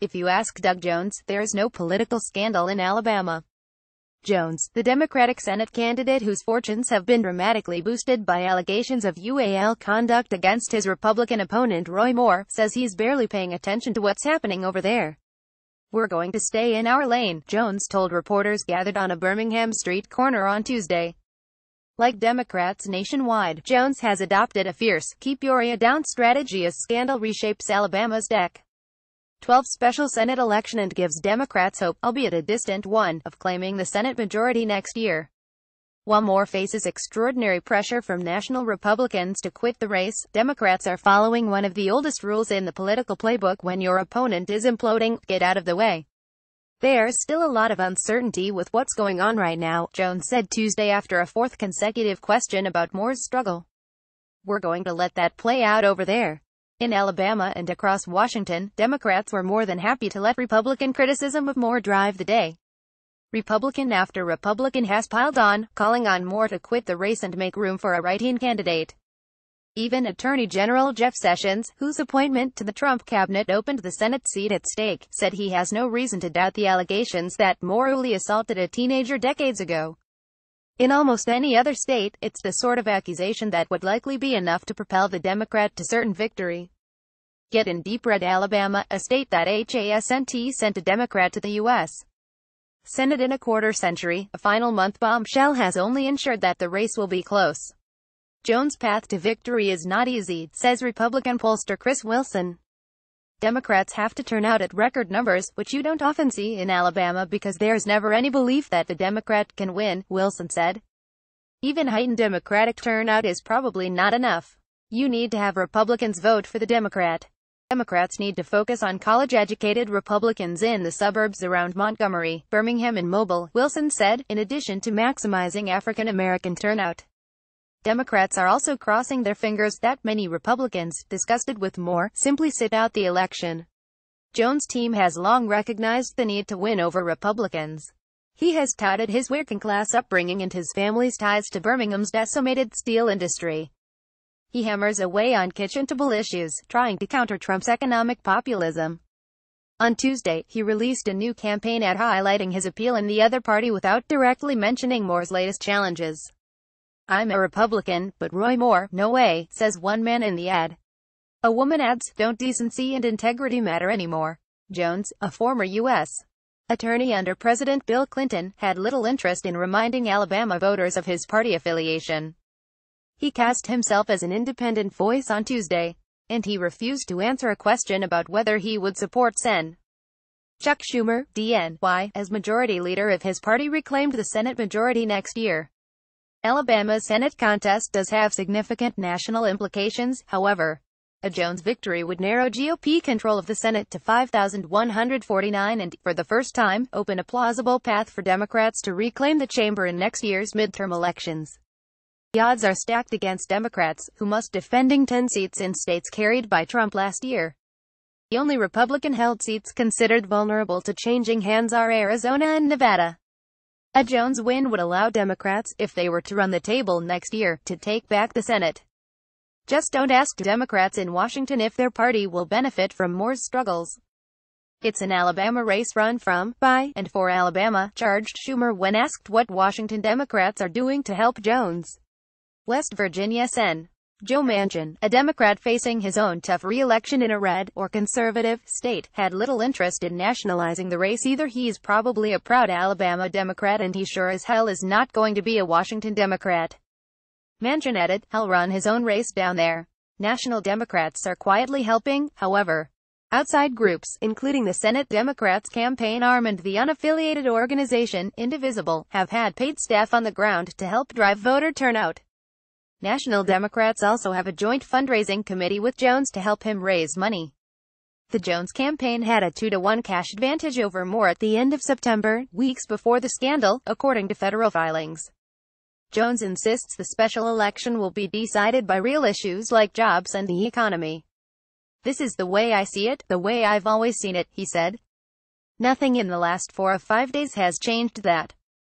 If you ask Doug Jones, there is no political scandal in Alabama. Jones, the Democratic Senate candidate whose fortunes have been dramatically boosted by allegations of UAL conduct against his Republican opponent Roy Moore, says he's barely paying attention to what's happening over there. We're going to stay in our lane, Jones told reporters gathered on a Birmingham street corner on Tuesday. Like Democrats nationwide, Jones has adopted a fierce, keep your ear down strategy as scandal reshapes Alabama's deck. 12th special Senate election and gives Democrats hope, albeit a distant one, of claiming the Senate majority next year. While Moore faces extraordinary pressure from national Republicans to quit the race, Democrats are following one of the oldest rules in the political playbook when your opponent is imploding, get out of the way. There's still a lot of uncertainty with what's going on right now, Jones said Tuesday after a fourth consecutive question about Moore's struggle. We're going to let that play out over there. In Alabama and across Washington, Democrats were more than happy to let Republican criticism of Moore drive the day. Republican after Republican has piled on, calling on Moore to quit the race and make room for a right-hand candidate. Even Attorney General Jeff Sessions, whose appointment to the Trump cabinet opened the Senate seat at stake, said he has no reason to doubt the allegations that Moore assaulted a teenager decades ago. In almost any other state, it's the sort of accusation that would likely be enough to propel the Democrat to certain victory. Get in deep red Alabama, a state that HASNT sent a Democrat to the U.S. Senate in a quarter century, a final month bombshell has only ensured that the race will be close. Jones' path to victory is not easy, says Republican pollster Chris Wilson. Democrats have to turn out at record numbers, which you don't often see in Alabama because there's never any belief that the Democrat can win, Wilson said. Even heightened Democratic turnout is probably not enough. You need to have Republicans vote for the Democrat. Democrats need to focus on college-educated Republicans in the suburbs around Montgomery, Birmingham and Mobile, Wilson said, in addition to maximizing African-American turnout. Democrats are also crossing their fingers that many Republicans, disgusted with Moore, simply sit out the election. Jones' team has long recognized the need to win over Republicans. He has touted his working-class upbringing and his family's ties to Birmingham's decimated steel industry. He hammers away on kitchen table issues, trying to counter Trump's economic populism. On Tuesday, he released a new campaign ad highlighting his appeal in the other party without directly mentioning Moore's latest challenges. I'm a Republican, but Roy Moore, no way, says one man in the ad. A woman adds, don't decency and integrity matter anymore. Jones, a former U.S. attorney under President Bill Clinton, had little interest in reminding Alabama voters of his party affiliation. He cast himself as an independent voice on Tuesday, and he refused to answer a question about whether he would support Sen. Chuck Schumer, DNY, as majority leader if his party reclaimed the Senate majority next year. Alabama's Senate contest does have significant national implications, however. A Jones victory would narrow GOP control of the Senate to 5,149 and, for the first time, open a plausible path for Democrats to reclaim the chamber in next year's midterm elections. The odds are stacked against Democrats, who must defending 10 seats in states carried by Trump last year. The only Republican-held seats considered vulnerable to changing hands are Arizona and Nevada. A Jones win would allow Democrats, if they were to run the table next year, to take back the Senate. Just don't ask Democrats in Washington if their party will benefit from Moore's struggles. It's an Alabama race run from, by, and for Alabama, charged Schumer when asked what Washington Democrats are doing to help Jones. West Virginia Sen. Joe Manchin, a Democrat facing his own tough re-election in a red, or conservative, state, had little interest in nationalizing the race either he's probably a proud Alabama Democrat and he sure as hell is not going to be a Washington Democrat. Manchin added, he'll run his own race down there. National Democrats are quietly helping, however. Outside groups, including the Senate Democrats campaign arm and the unaffiliated organization, Indivisible, have had paid staff on the ground to help drive voter turnout. National Democrats also have a joint fundraising committee with Jones to help him raise money. The Jones campaign had a 2-to-1 cash advantage over Moore at the end of September, weeks before the scandal, according to federal filings. Jones insists the special election will be decided by real issues like jobs and the economy. This is the way I see it, the way I've always seen it, he said. Nothing in the last four or five days has changed that.